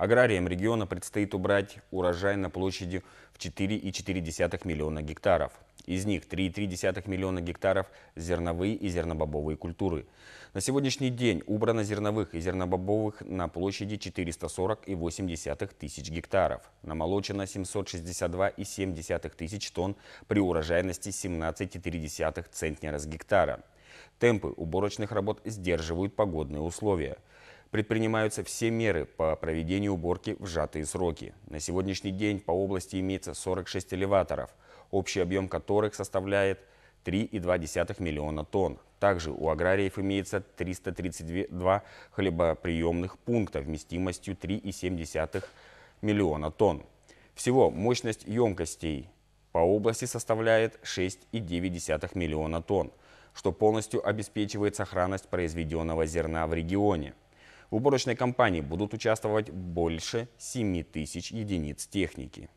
Аграриям региона предстоит убрать урожай на площади в 4,4 миллиона гектаров. Из них 3,3 миллиона гектаров – зерновые и зернобобовые культуры. На сегодняшний день убрано зерновых и зернобобовых на площади 440,8 тысяч гектаров. Намолочено 762,7 тысяч тонн при урожайности 17,3 центнера с гектара. Темпы уборочных работ сдерживают погодные условия. Предпринимаются все меры по проведению уборки в сжатые сроки. На сегодняшний день по области имеется 46 элеваторов, общий объем которых составляет 3,2 миллиона тонн. Также у аграриев имеется 332 хлебоприемных пункта вместимостью 3,7 миллиона тонн. Всего мощность емкостей по области составляет 6,9 миллиона тонн, что полностью обеспечивает сохранность произведенного зерна в регионе. В уборочной кампании будут участвовать больше 7 тысяч единиц техники.